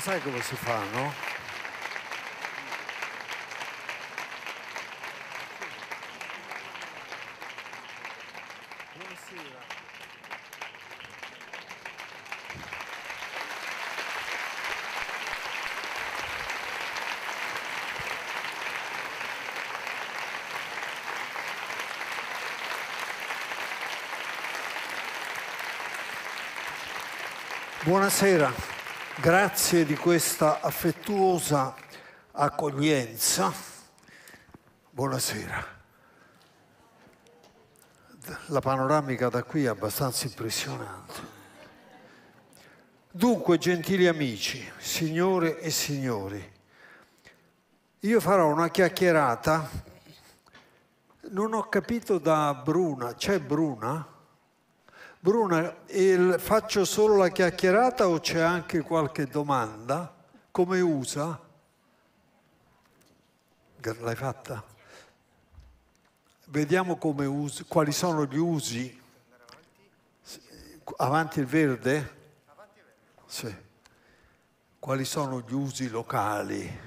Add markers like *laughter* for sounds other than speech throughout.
Lo sai come si fa, no? Buonasera. Buonasera. Grazie di questa affettuosa accoglienza. Buonasera. La panoramica da qui è abbastanza impressionante. Dunque, gentili amici, signore e signori, io farò una chiacchierata. Non ho capito da Bruna, c'è Bruna? Bruna, il, faccio solo la chiacchierata o c'è anche qualche domanda? Come usa? L'hai fatta? Vediamo usi, quali sono gli usi. Avanti il verde? Sì. Quali sono gli usi locali?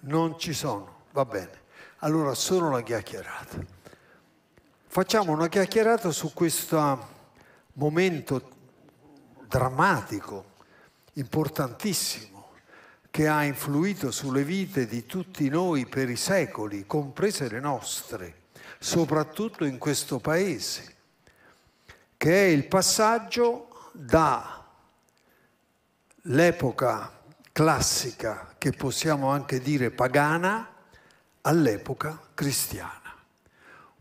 Non ci sono, va bene. Allora solo la chiacchierata. Facciamo una chiacchierata su questo momento drammatico, importantissimo, che ha influito sulle vite di tutti noi per i secoli, comprese le nostre, soprattutto in questo paese, che è il passaggio dall'epoca classica, che possiamo anche dire pagana, all'epoca cristiana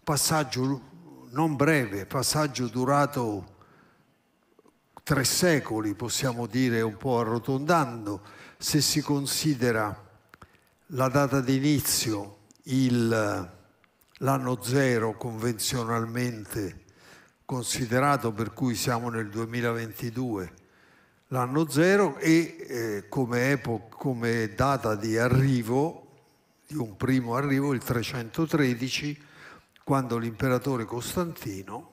passaggio non breve, passaggio durato tre secoli, possiamo dire un po' arrotondando, se si considera la data d'inizio, l'anno zero convenzionalmente considerato, per cui siamo nel 2022, l'anno zero e eh, come, epoca, come data di arrivo, di un primo arrivo, il 313, quando l'imperatore Costantino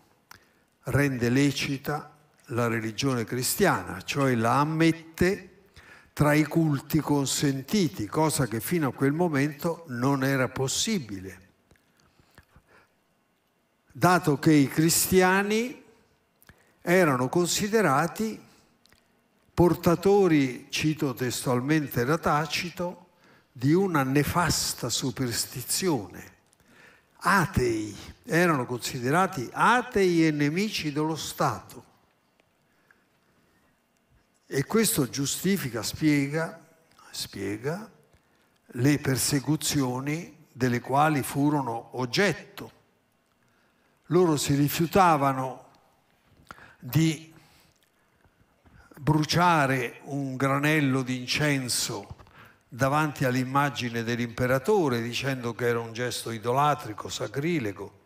rende lecita la religione cristiana, cioè la ammette tra i culti consentiti, cosa che fino a quel momento non era possibile, dato che i cristiani erano considerati portatori, cito testualmente da Tacito, di una nefasta superstizione atei, erano considerati atei e nemici dello Stato. E questo giustifica, spiega, spiega le persecuzioni delle quali furono oggetto. Loro si rifiutavano di bruciare un granello di incenso davanti all'immagine dell'imperatore dicendo che era un gesto idolatrico, sacrilego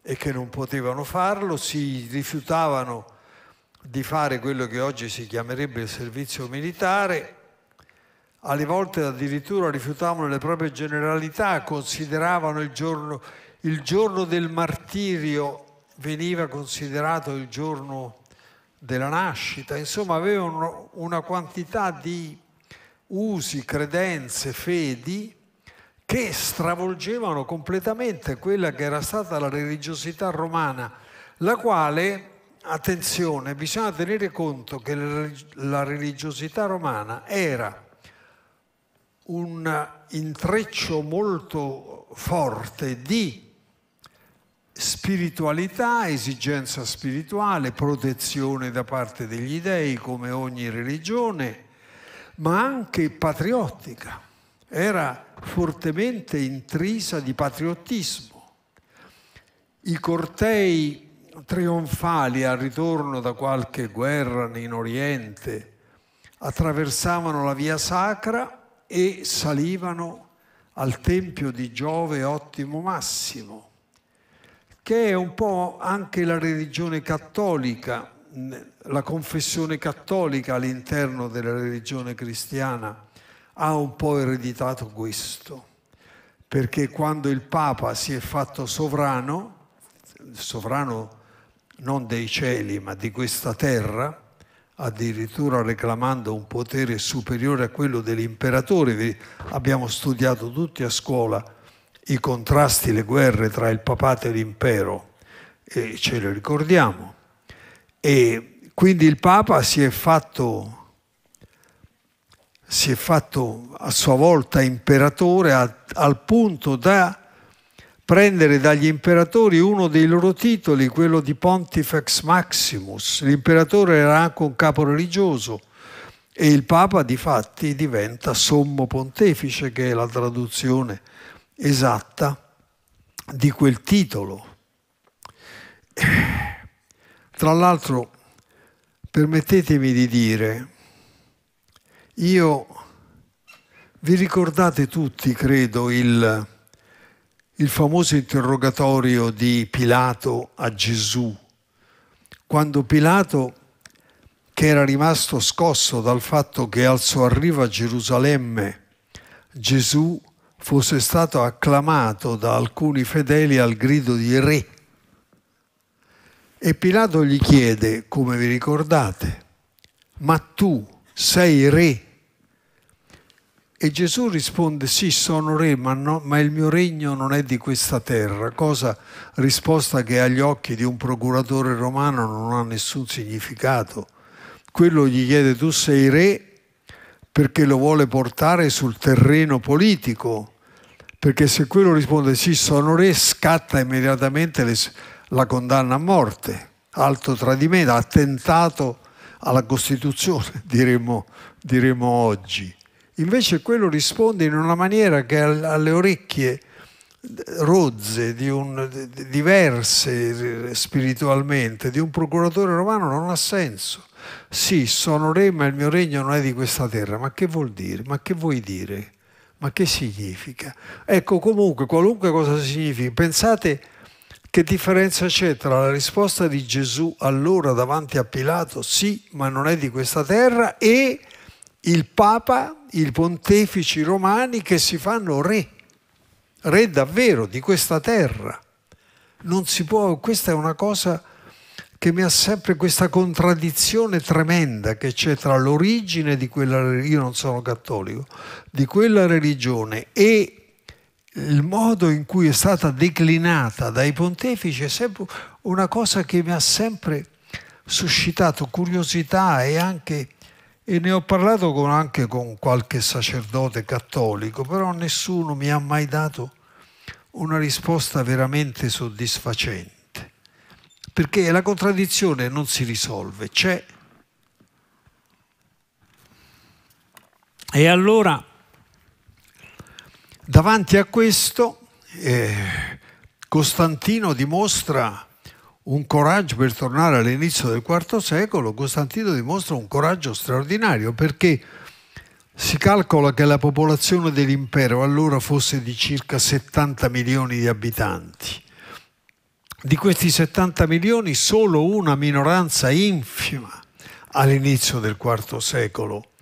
e che non potevano farlo, si rifiutavano di fare quello che oggi si chiamerebbe il servizio militare, alle volte addirittura rifiutavano le proprie generalità, consideravano il giorno, il giorno del martirio, veniva considerato il giorno della nascita, insomma avevano una quantità di usi, credenze, fedi che stravolgevano completamente quella che era stata la religiosità romana, la quale, attenzione, bisogna tenere conto che la religiosità romana era un intreccio molto forte di spiritualità, esigenza spirituale, protezione da parte degli dei come ogni religione, ma anche patriottica. Era fortemente intrisa di patriottismo. I cortei trionfali al ritorno da qualche guerra in Oriente attraversavano la via sacra e salivano al tempio di Giove Ottimo Massimo, che è un po' anche la religione cattolica la confessione cattolica all'interno della religione cristiana ha un po' ereditato questo, perché quando il Papa si è fatto sovrano, sovrano non dei cieli ma di questa terra, addirittura reclamando un potere superiore a quello dell'imperatore, abbiamo studiato tutti a scuola i contrasti, le guerre tra il papato e l'impero e ce le ricordiamo e quindi il Papa si è fatto si è fatto a sua volta imperatore al, al, punto da prendere dagli imperatori uno dei loro titoli, quello di Pontifex Maximus. L'imperatore era anche un capo religioso e il Papa di fatti diventa sommo pontefice, che è la traduzione esatta di quel titolo. Tra l'altro, permettetemi di dire, io vi ricordate tutti, credo, il, il famoso interrogatorio di Pilato a Gesù, quando Pilato, che era rimasto scosso dal fatto che al suo arrivo a Gerusalemme Gesù fosse stato acclamato da alcuni fedeli al grido di re, e Pilato gli chiede, come vi ricordate, ma tu sei re? E Gesù risponde, sì, sono re, ma, no, ma il mio regno non è di questa terra, cosa risposta che agli occhi di un procuratore romano non ha nessun significato. Quello gli chiede, tu sei re perché lo vuole portare sul terreno politico, perché se quello risponde sì, sono re, scatta immediatamente le la condanna a morte, alto tradimento, attentato alla Costituzione, *laughs* diremmo, diremmo oggi. Invece quello risponde in una maniera che alle orecchie eh, rozze, di un, diverse eh, spiritualmente, di un procuratore romano non ha senso. Sì, sono re, ma il mio regno non è di questa terra. Ma che vuol dire? Ma che vuoi dire? Ma che significa? Ecco, comunque, qualunque cosa significhi, pensate che differenza c'è tra la risposta di Gesù allora davanti a Pilato, sì, ma non è di questa terra, e il Papa, i pontefici romani che si fanno re, re davvero di questa terra. Non si può, questa è una cosa che mi ha sempre questa contraddizione tremenda che c'è tra l'origine di quella, io non sono cattolico, di quella religione e il modo in cui è stata declinata dai pontefici è sempre una cosa che mi ha sempre suscitato curiosità e anche e ne ho parlato con, anche con qualche sacerdote cattolico, però nessuno mi ha mai dato una risposta veramente soddisfacente, perché la contraddizione non si risolve, c'è. E allora Davanti a questo eh, Costantino dimostra un coraggio, per tornare all'inizio del IV secolo, Costantino dimostra un coraggio straordinario perché si calcola che la popolazione dell'impero allora fosse di circa 70 milioni di abitanti. Di questi 70 milioni solo una minoranza infima all'inizio del IV secolo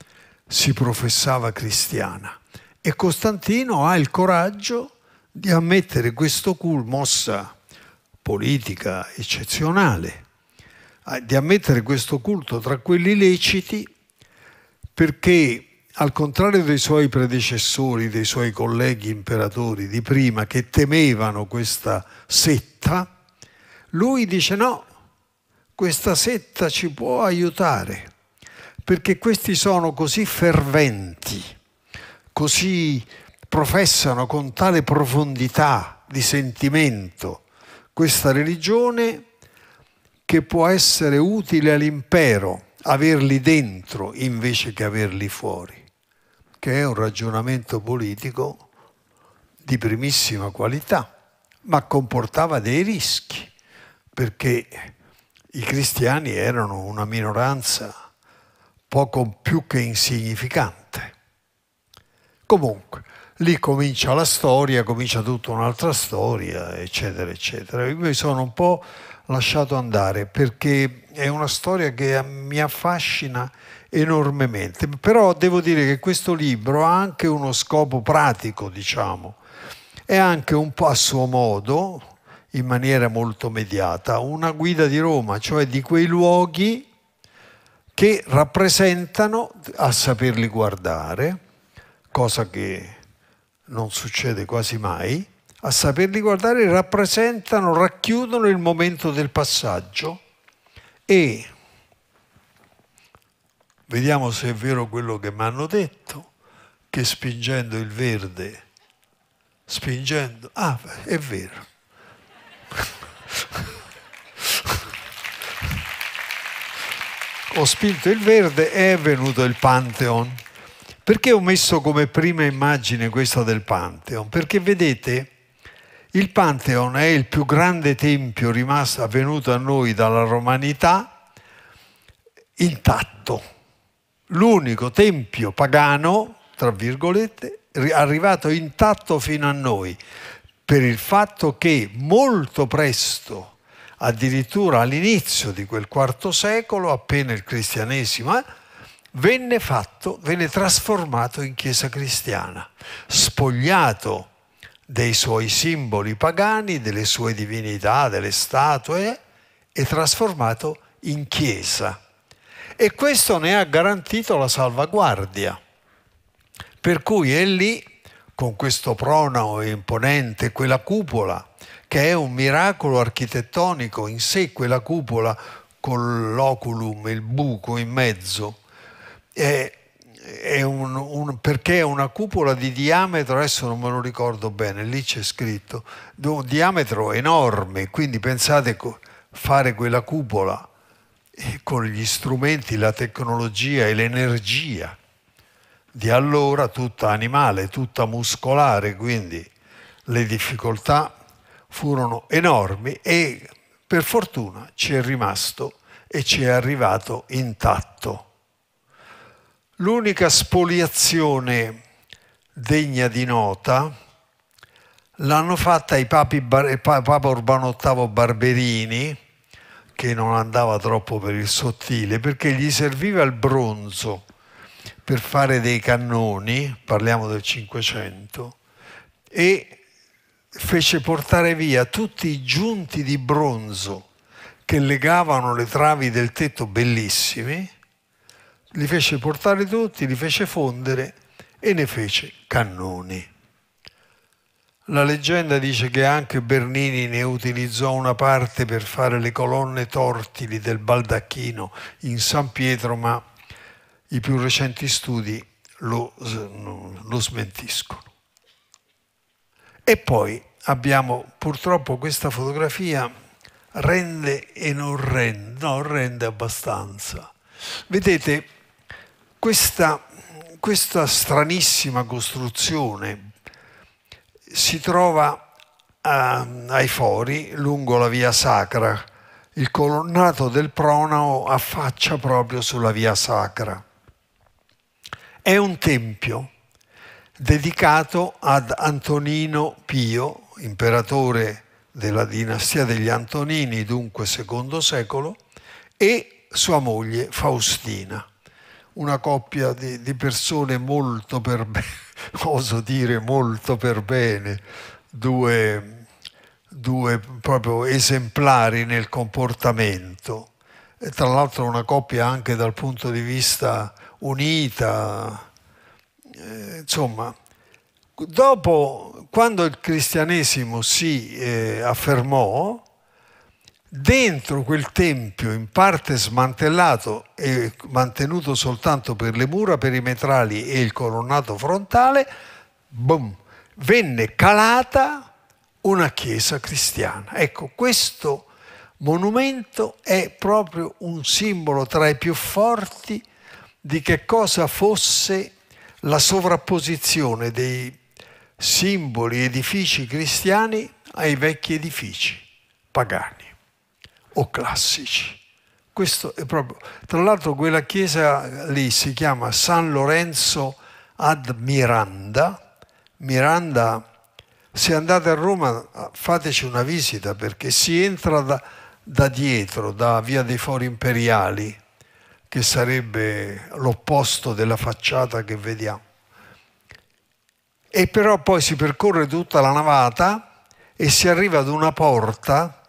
si professava cristiana. E Costantino ha il coraggio di ammettere questo cul, mossa politica eccezionale, eh, di ammettere questo culto tra quelli leciti perché al contrario dei suoi predecessori, dei suoi colleghi imperatori di prima che temevano questa setta, lui dice no, questa setta ci può aiutare perché questi sono così ferventi così professano con tale profondità di sentimento questa religione che può essere utile all'impero averli dentro invece che averli fuori, che è un ragionamento politico di primissima qualità, ma comportava dei rischi, perché i cristiani erano una minoranza poco più che insignificante. Comunque, lì comincia la storia, comincia tutta un'altra storia, eccetera, eccetera. Io mi sono un po' lasciato andare perché è una storia che mi affascina enormemente, però devo dire che questo libro ha anche uno scopo pratico, diciamo, è anche un po' a suo modo, in maniera molto mediata, una guida di Roma, cioè di quei luoghi che rappresentano, a saperli guardare, cosa che non succede quasi mai, a saperli guardare rappresentano, racchiudono il momento del passaggio e vediamo se è vero quello che mi hanno detto, che spingendo il verde, spingendo, ah, è vero. *laughs* Ho spinto il verde e è venuto il Pantheon. Perché ho messo come prima immagine questa del Pantheon? Perché vedete, il Pantheon è il più grande tempio rimasto, avvenuto a noi dalla romanità intatto, l'unico tempio pagano, tra virgolette, arrivato intatto fino a noi, per il fatto che molto presto, addirittura all'inizio di quel IV secolo, appena il cristianesimo, eh, venne fatto, venne trasformato in chiesa cristiana, spogliato dei suoi simboli pagani, delle sue divinità, delle statue e trasformato in chiesa. E questo ne ha garantito la salvaguardia. Per cui è lì, con questo pronao imponente, quella cupola, che è un miracolo architettonico in sé, quella cupola con l'oculum, il buco in mezzo, è, è un, un, perché è una cupola di diametro, adesso non me lo ricordo bene, lì c'è scritto, di un diametro enorme, quindi pensate fare quella cupola eh, con gli strumenti, la tecnologia e l'energia di allora, tutta animale, tutta muscolare, quindi le difficoltà furono enormi e per fortuna ci è rimasto e ci è arrivato intatto. L'unica spoliazione degna di nota l'hanno fatta i papi, Papa Urbano VIII Barberini, che non andava troppo per il sottile, perché gli serviva il bronzo per fare dei cannoni, parliamo del Cinquecento, e fece portare via tutti i giunti di bronzo che legavano le travi del tetto bellissimi li fece portare tutti, li fece fondere e ne fece cannoni. La leggenda dice che anche Bernini ne utilizzò una parte per fare le colonne tortili del baldacchino in San Pietro, ma i più recenti studi lo, lo smentiscono. E poi abbiamo purtroppo questa fotografia rende e non rende, no, rende abbastanza. Vedete, questa, questa stranissima costruzione si trova a, ehm, ai fori lungo la via sacra. Il colonnato del pronao affaccia proprio sulla via sacra. È un tempio dedicato ad Antonino Pio, imperatore della dinastia degli Antonini, dunque secondo secolo, e sua moglie Faustina una coppia di, di persone molto per bene, *laughs* oso dire molto per bene, due, due proprio esemplari nel comportamento. E tra l'altro una coppia anche dal punto di vista unita, eh, insomma, dopo, quando il cristianesimo si eh, affermò, dentro quel tempio in parte smantellato e mantenuto soltanto per le mura perimetrali e il colonnato frontale, boom, venne calata una chiesa cristiana. Ecco, questo monumento è proprio un simbolo tra i più forti di che cosa fosse la sovrapposizione dei simboli edifici cristiani ai vecchi edifici pagani o classici. Questo è proprio. Tra l'altro quella chiesa lì si chiama San Lorenzo ad Miranda. Miranda, se andate a Roma fateci una visita perché si entra da, da dietro, da Via dei Fori Imperiali, che sarebbe l'opposto della facciata che vediamo. E però poi si percorre tutta la navata e si arriva ad una porta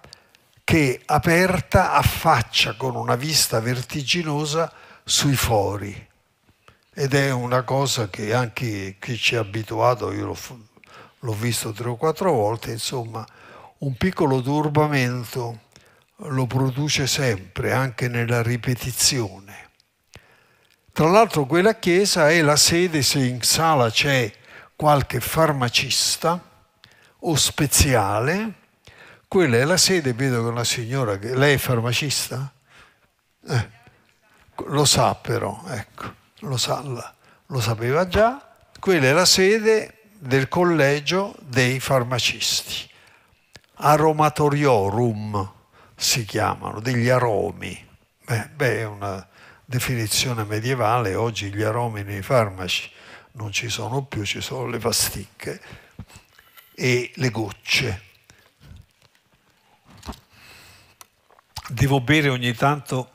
che aperta affaccia con una vista vertiginosa sui fori. Ed è una cosa che anche chi ci è abituato, io l'ho, l'ho visto tre o quattro volte, insomma, un piccolo turbamento lo produce sempre, anche nella ripetizione. Tra l'altro quella chiesa è la sede se in sala c'è qualche farmacista o speziale quella è la sede, vedo che una signora, lei è farmacista? Eh, lo sa però, ecco, lo, sa, lo sapeva già. Quella è la sede del collegio dei farmacisti. Aromatoriorum si chiamano, degli aromi. Beh, beh, è una definizione medievale, oggi gli aromi nei farmaci non ci sono più, ci sono le pasticche e le gocce. devo bere ogni tanto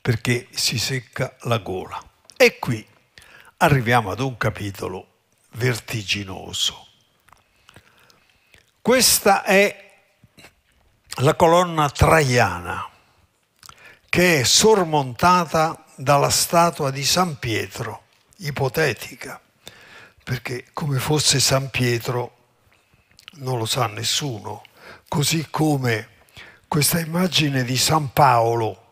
perché si secca la gola. E qui arriviamo ad un capitolo vertiginoso. Questa è la colonna traiana che è sormontata dalla statua di San Pietro, ipotetica, perché come fosse San Pietro non lo sa nessuno, così come questa immagine di San Paolo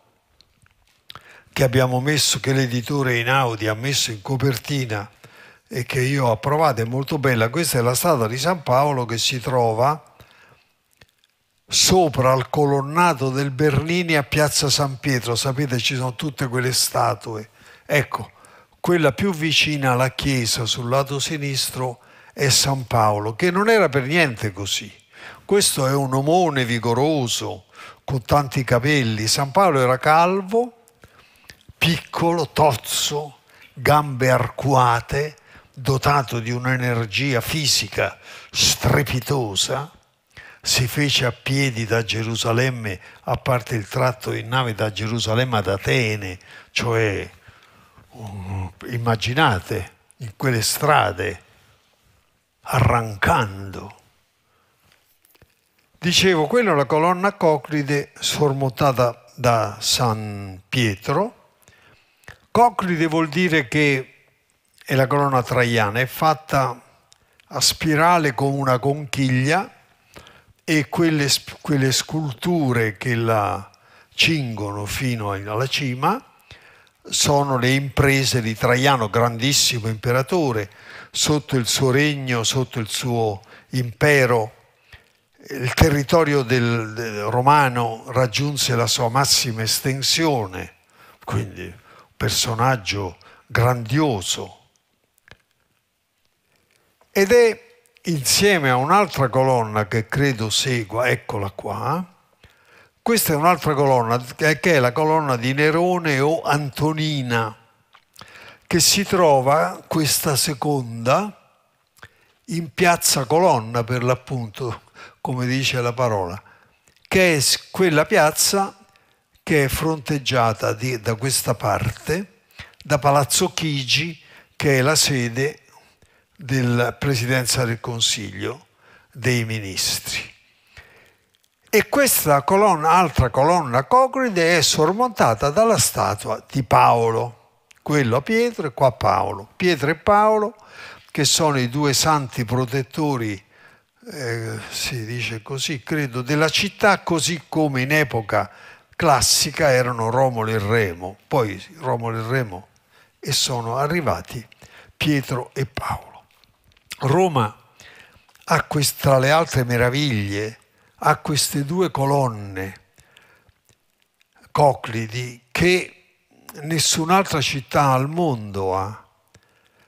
che abbiamo messo, che l'editore Inaudi ha messo in copertina e che io ho approvato, è molto bella. Questa è la statua di San Paolo che si trova sopra al colonnato del Bernini a Piazza San Pietro. Sapete, ci sono tutte quelle statue. Ecco, quella più vicina alla chiesa sul lato sinistro è San Paolo, che non era per niente così. Questo è un omone vigoroso, con tanti capelli. San Paolo era calvo, piccolo, tozzo, gambe arcuate, dotato di un'energia fisica strepitosa. Si fece a piedi da Gerusalemme, a parte il tratto in nave da Gerusalemme ad Atene, cioè mm, immaginate in quelle strade arrancando Dicevo, quella è la colonna Coclide sormontata da San Pietro. Coclide vuol dire che è la colonna traiana, è fatta a spirale con una conchiglia e quelle, quelle sculture che la cingono fino alla cima sono le imprese di Traiano, grandissimo imperatore, sotto il suo regno, sotto il suo impero il territorio del, del romano raggiunse la sua massima estensione, quindi un personaggio grandioso. Ed è insieme a un'altra colonna che credo segua, eccola qua, questa è un'altra colonna eh, che è la colonna di Nerone o Antonina, che si trova questa seconda in piazza Colonna per l'appunto, come dice la parola, che è quella piazza che è fronteggiata di, da questa parte da Palazzo Chigi, che è la sede della Presidenza del Consiglio dei Ministri. E questa colonna, altra colonna cocride è sormontata dalla statua di Paolo, quello Pietro e qua Paolo. Pietro e Paolo, che sono i due santi protettori eh, si dice così, credo, della città così come in epoca classica erano Romolo e Remo, poi Romolo e Remo e sono arrivati Pietro e Paolo. Roma ha quest, tra le altre meraviglie, ha queste due colonne coclidi che nessun'altra città al mondo ha,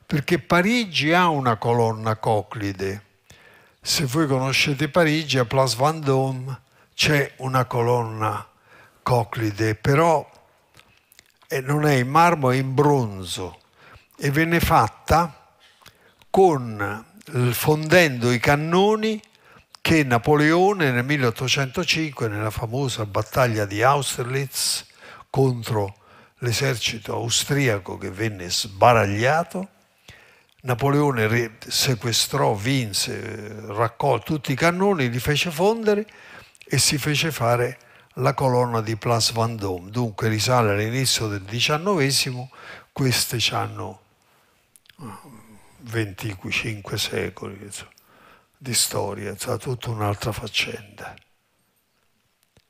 perché Parigi ha una colonna coclide se voi conoscete Parigi, a Place Vendôme c'è una colonna coclide, però eh, non è in marmo, è in bronzo e venne fatta con, fondendo i cannoni che Napoleone nel 1805, nella famosa battaglia di Austerlitz contro l'esercito austriaco che venne sbaragliato, Napoleone sequestrò, vinse, raccolse tutti i cannoni, li fece fondere e si fece fare la colonna di Place Vendôme. Dunque risale all'inizio del XIX, queste hanno 25 eh, secoli insomma, di storia, insomma, tutta un'altra faccenda.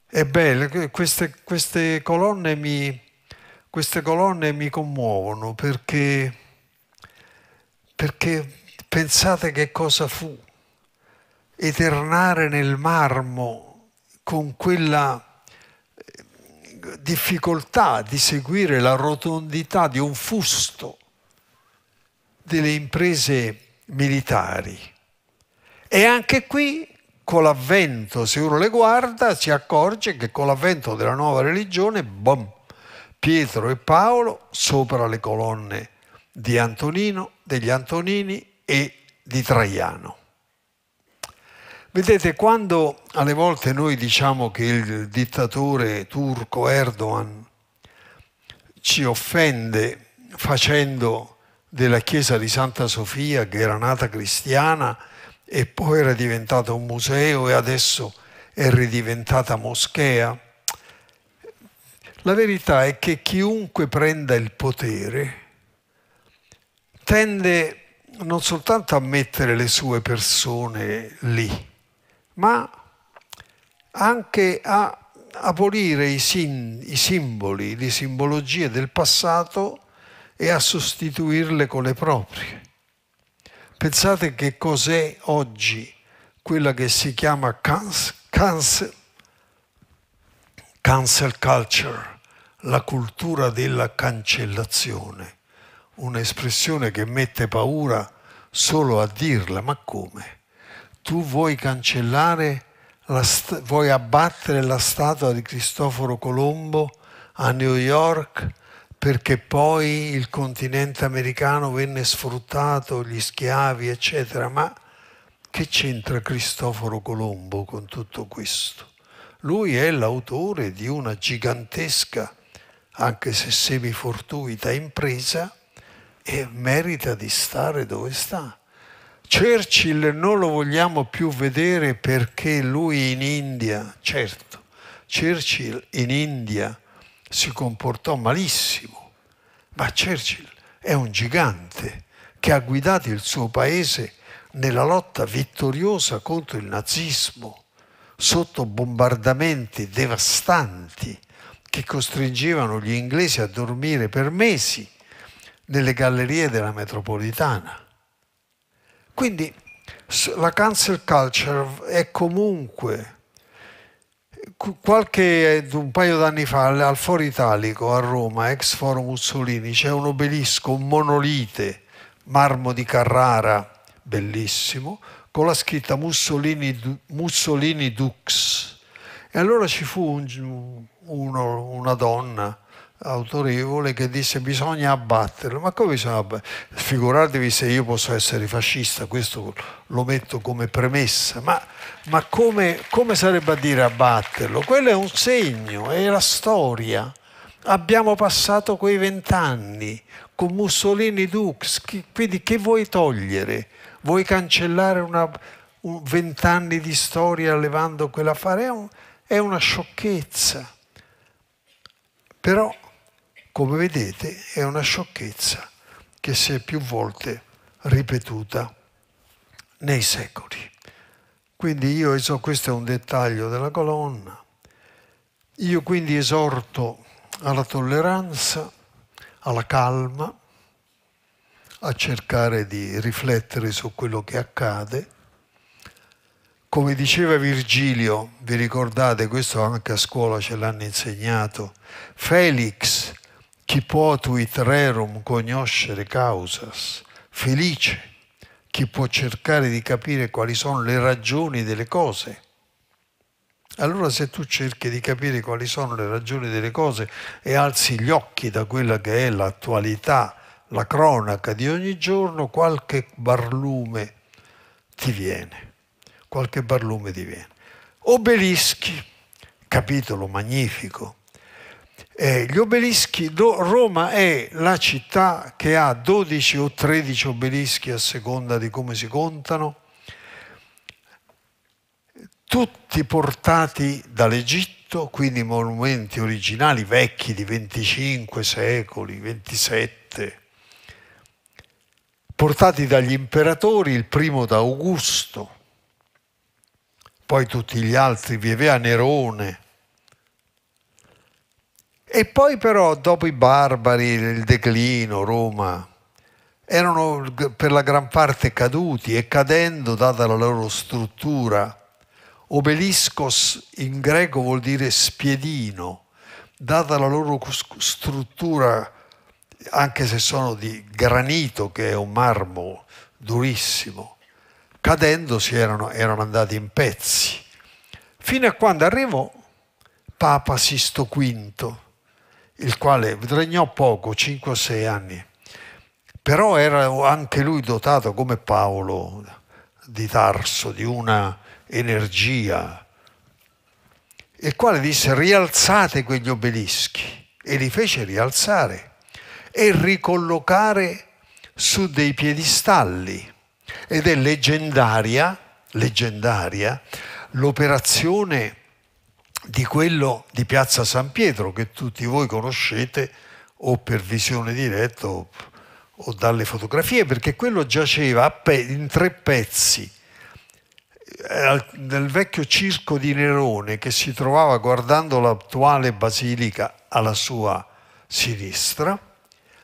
Ebbene, queste, queste, colonne mi, queste colonne mi commuovono perché perché pensate che cosa fu eternare nel marmo con quella eh, difficoltà di seguire la rotondità di un fusto delle imprese militari. E anche qui, con l'avvento, se uno le guarda, si accorge che con l'avvento della nuova religione, boom, Pietro e Paolo sopra le colonne di Antonino, degli Antonini e di Traiano. Vedete, quando alle volte noi diciamo che il dittatore turco Erdogan ci offende facendo della chiesa di Santa Sofia, che era nata cristiana e poi era diventata un museo e adesso è ridiventata moschea, la verità è che chiunque prenda il potere tende non soltanto a mettere le sue persone lì, ma anche a abolire i, sin, i simboli, le simbologie del passato e a sostituirle con le proprie. Pensate che cos'è oggi quella che si chiama cancel, cancel, cancel culture, la cultura della cancellazione un'espressione che mette paura solo a dirla, ma come? Tu vuoi cancellare, la, vuoi abbattere la statua di Cristoforo Colombo a New York perché poi il continente americano venne sfruttato, gli schiavi, eccetera, ma che c'entra Cristoforo Colombo con tutto questo? Lui è l'autore di una gigantesca, anche se semifortuita, impresa e merita di stare dove sta. Churchill non lo vogliamo più vedere perché lui in India, certo, Churchill in India si comportò malissimo, ma Churchill è un gigante che ha guidato il suo paese nella lotta vittoriosa contro il nazismo, sotto bombardamenti devastanti che costringevano gli inglesi a dormire per mesi nelle gallerie della metropolitana. Quindi la cancel culture è comunque qualche un paio d'anni fa al Foro Italico a Roma, ex Foro Mussolini, c'è un obelisco, un monolite, marmo di Carrara, bellissimo, con la scritta Mussolini, Mussolini Dux. E allora ci fu un, uno, una donna autorevole che disse bisogna abbatterlo. Ma come bisogna abbatterlo? Figuratevi se io posso essere fascista, questo lo metto come premessa, ma, ma come, come, sarebbe a dire abbatterlo? Quello è un segno, è la storia. Abbiamo passato quei vent'anni con Mussolini Dux, quindi che vuoi togliere? Vuoi cancellare una, vent'anni di storia levando quell'affare? È, un, è una sciocchezza. Però come vedete è una sciocchezza che si è più volte ripetuta nei secoli. Quindi io esorto, questo è un dettaglio della colonna, io quindi esorto alla tolleranza, alla calma, a cercare di riflettere su quello che accade. Come diceva Virgilio, vi ricordate, questo anche a scuola ce l'hanno insegnato, Felix chi potuit rerum conoscere causas, felice chi può cercare di capire quali sono le ragioni delle cose. Allora se tu cerchi di capire quali sono le ragioni delle cose e alzi gli occhi da quella che è l'attualità, la cronaca di ogni giorno, qualche barlume ti viene, qualche barlume ti viene. Obelischi, capitolo magnifico eh, gli obelischi, do, Roma è la città che ha 12 o 13 obelischi a seconda di come si contano, tutti portati dall'Egitto, quindi monumenti originali vecchi di 25 secoli, 27, portati dagli imperatori, il primo da Augusto, poi tutti gli altri, Vievea Nerone, e poi però, dopo i barbari, il declino, Roma, erano per la gran parte caduti e cadendo, data la loro struttura, obeliskos in greco vuol dire spiedino, data la loro struttura, anche se sono di granito, che è un marmo durissimo, cadendo si erano, erano andati in pezzi. Fino a quando arrivò Papa Sisto V, il quale regnò poco, 5 o 6 anni, però era anche lui dotato come Paolo di Tarso, di una energia, il quale disse rialzate quegli obelischi e li fece rialzare e ricollocare su dei piedistalli ed è leggendaria, leggendaria l'operazione di quello di Piazza San Pietro che tutti voi conoscete o per visione diretta o, o dalle fotografie, perché quello giaceva in tre pezzi eh, nel vecchio circo di Nerone che si trovava guardando l'attuale basilica alla sua sinistra,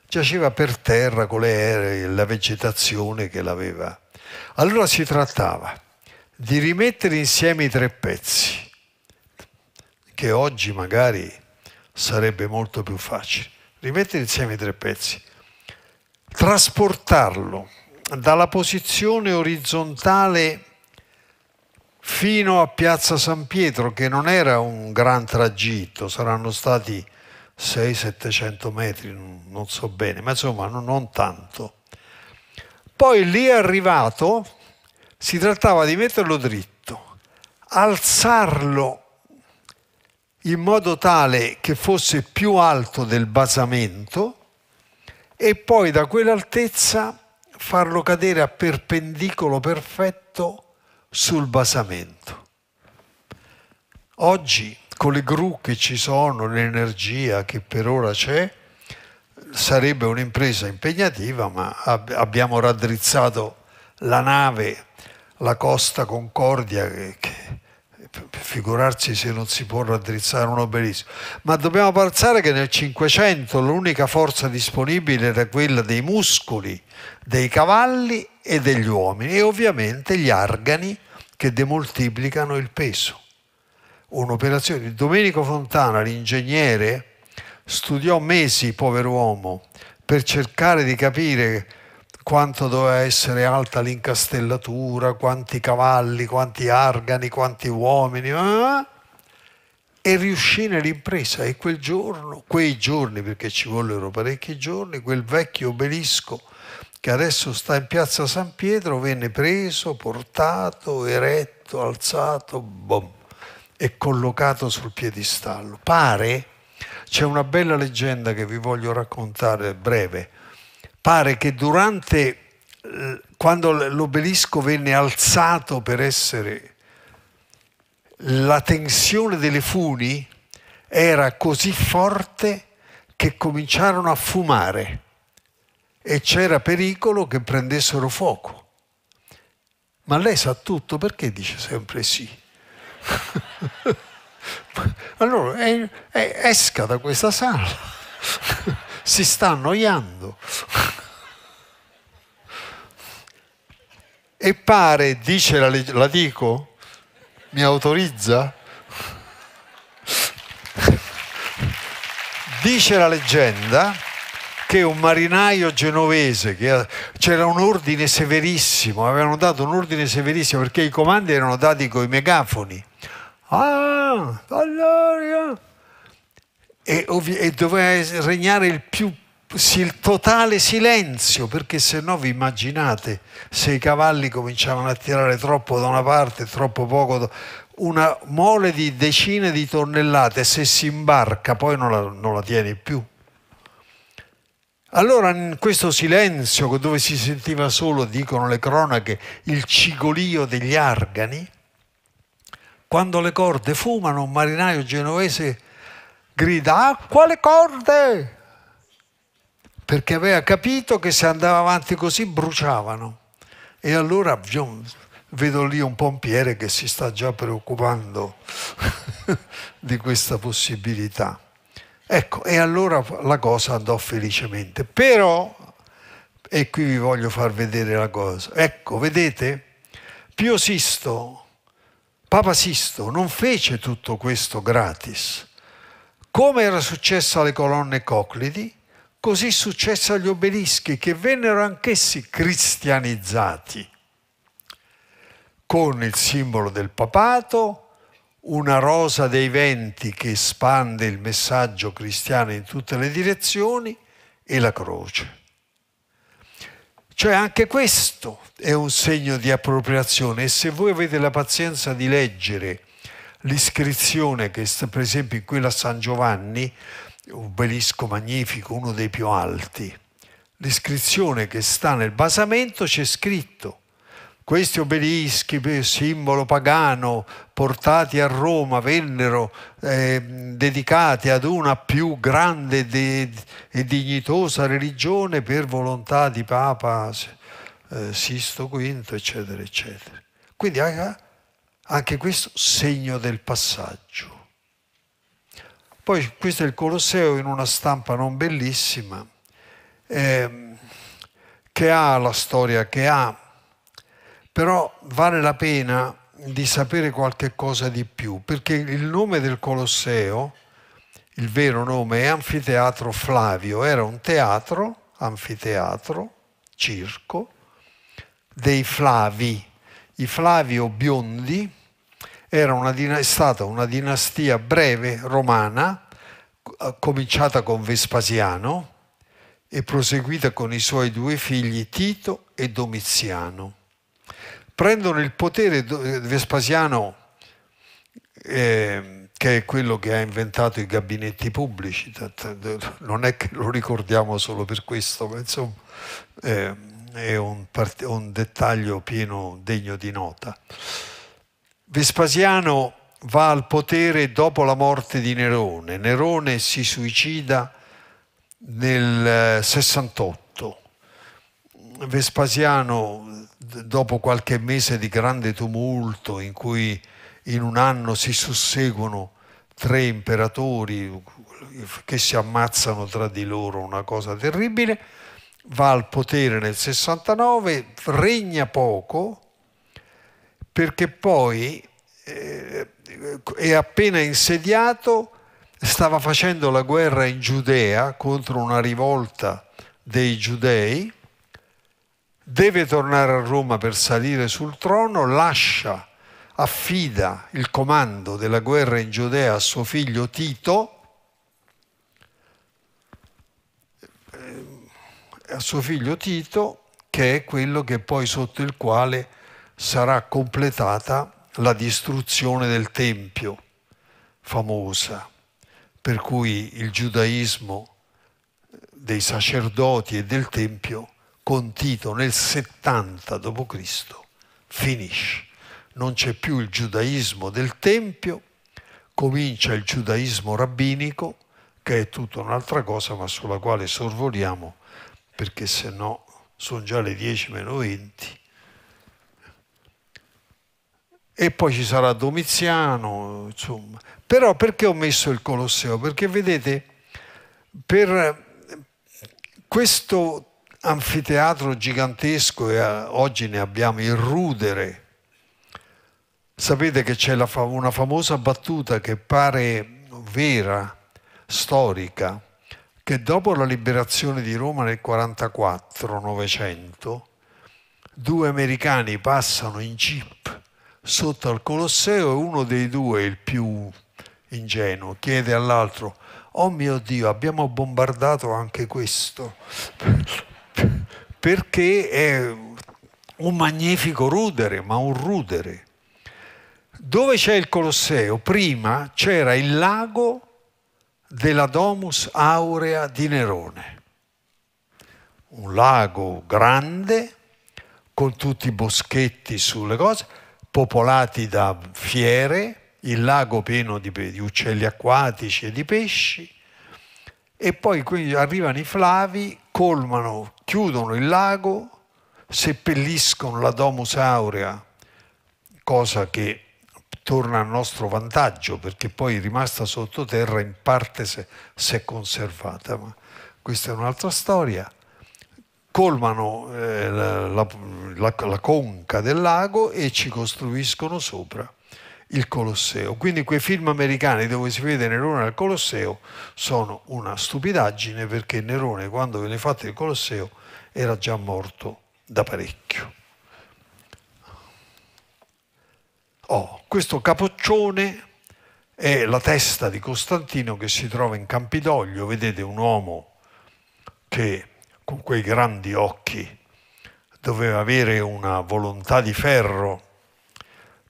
giaceva per terra con le ere, e la vegetazione che l'aveva. Allora si trattava di rimettere insieme i tre pezzi che oggi magari sarebbe molto più facile. Rimettere insieme i tre pezzi. Trasportarlo dalla posizione orizzontale fino a Piazza San Pietro, che non era un gran tragitto, saranno stati 600-700 metri, non so bene, ma insomma non, non tanto. Poi lì arrivato si trattava di metterlo dritto, alzarlo in modo tale che fosse più alto del basamento e poi da quell'altezza farlo cadere a perpendicolo perfetto sul basamento. Oggi con le gru che ci sono, l'energia che per ora c'è, sarebbe un'impresa impegnativa, ma ab abbiamo raddrizzato la nave, la Costa Concordia che, che figurarsi se non si può raddrizzare un obelisco, ma dobbiamo pensare che nel Cinquecento l'unica forza disponibile era quella dei muscoli, dei cavalli e degli uomini e ovviamente gli argani che demoltiplicano il peso. Un'operazione. Domenico Fontana, l'ingegnere, studiò mesi, povero uomo, per cercare di capire quanto doveva essere alta l'incastellatura, quanti cavalli, quanti argani, quanti uomini, eh? e riuscì nell'impresa. E quel giorno, quei giorni, perché ci vollero parecchi giorni, quel vecchio obelisco che adesso sta in piazza San Pietro venne preso, portato, eretto, alzato, boom, e collocato sul piedistallo. Pare, c'è una bella leggenda che vi voglio raccontare breve, Pare che durante, eh, quando l'obelisco venne alzato per essere, la tensione delle funi era così forte che cominciarono a fumare e c'era pericolo che prendessero fuoco. Ma lei sa tutto, perché dice sempre sì? *laughs* allora, esca da questa sala. *laughs* si sta annoiando. e pare, dice la, la dico, mi autorizza? dice la leggenda che un marinaio genovese, che c'era un ordine severissimo, avevano dato un ordine severissimo perché i comandi erano dati con i megafoni. Ah, allora, e, e doveva regnare il più il totale silenzio, perché se no vi immaginate se i cavalli cominciavano a tirare troppo da una parte, troppo poco, una mole di decine di tonnellate, se si imbarca poi non la, non la tieni più. Allora in questo silenzio dove si sentiva solo, dicono le cronache, il cigolio degli argani, quando le corde fumano, un marinaio genovese grida a ah, quale corde? Perché aveva capito che se andava avanti così bruciavano. E allora vedo lì un pompiere che si sta già preoccupando *laughs* di questa possibilità. Ecco, e allora la cosa andò felicemente. Però, e qui vi voglio far vedere la cosa, ecco, vedete, Pio Sisto, Papa Sisto non fece tutto questo gratis, come era successo alle colonne coclidi, così successo agli obelischi che vennero anch'essi cristianizzati con il simbolo del papato, una rosa dei venti che espande il messaggio cristiano in tutte le direzioni e la croce. Cioè anche questo è un segno di appropriazione e se voi avete la pazienza di leggere l'iscrizione che sta per esempio in quella a San Giovanni, un obelisco magnifico, uno dei più alti, l'iscrizione che sta nel basamento c'è scritto questi obelischi, simbolo pagano, portati a Roma, vennero eh, dedicati ad una più grande de- e dignitosa religione per volontà di Papa eh, Sisto V, eccetera, eccetera. Quindi eh, anche questo segno del passaggio. Poi questo è il Colosseo in una stampa non bellissima, eh, che ha la storia che ha, però vale la pena di sapere qualche cosa di più, perché il nome del Colosseo, il vero nome è Anfiteatro Flavio, era un teatro, anfiteatro, circo, dei Flavi, i Flavio biondi, una, è stata una dinastia breve romana, eh, cominciata con Vespasiano e proseguita con i suoi due figli Tito e Domiziano. Prendono il potere eh, Vespasiano, eh, che è quello che ha inventato i gabinetti pubblici, non è che lo ricordiamo solo per questo, ma insomma eh, è un, un dettaglio pieno degno di nota Vespasiano va al potere dopo la morte di Nerone. Nerone si suicida nel 68. Eh, Vespasiano, dopo qualche mese di grande tumulto in cui in un anno si susseguono tre imperatori che si ammazzano tra di loro, una cosa terribile, va al potere nel 69, regna poco, perché poi eh, è appena insediato, stava facendo la guerra in Giudea contro una rivolta dei giudei, deve tornare a Roma per salire sul trono, lascia, affida il comando della guerra in Giudea a suo figlio Tito, eh, a suo figlio Tito, che è quello che poi sotto il quale sarà completata la distruzione del Tempio, famosa, per cui il giudaismo dei sacerdoti e del Tempio contito nel 70 d.C. finisce. Non c'è più il giudaismo del Tempio, comincia il giudaismo rabbinico, che è tutta un'altra cosa, ma sulla quale sorvoliamo, perché se no sono già le 10 meno 20 e poi ci sarà Domiziano, insomma. Però perché ho messo il Colosseo? Perché vedete, per questo anfiteatro gigantesco, e eh, oggi ne abbiamo il rudere, sapete che c'è una famosa battuta che pare vera, storica, che dopo la liberazione di Roma nel 44-900, due americani passano in jeep sotto al Colosseo e uno dei due, il più ingenuo, chiede all'altro, oh mio Dio, abbiamo bombardato anche questo, perché è un magnifico rudere, ma un rudere. Dove c'è il Colosseo? Prima c'era il lago della Domus Aurea di Nerone, un lago grande con tutti i boschetti sulle cose, popolati da fiere, il lago pieno di, di uccelli acquatici e di pesci, e poi quindi arrivano i flavi, colmano, chiudono il lago, seppelliscono la Domus Aurea, cosa che torna al nostro vantaggio perché poi rimasta sottoterra in parte si è conservata, ma questa è un'altra storia colmano eh, la, la, la, conca del lago e ci costruiscono sopra il Colosseo. Quindi quei film americani dove si vede Nerone al Colosseo sono una stupidaggine perché Nerone quando venne fatto il Colosseo era già morto da parecchio. Oh, questo capoccione è la testa di Costantino che si trova in Campidoglio, vedete un uomo che con quei grandi occhi, doveva avere una volontà di ferro,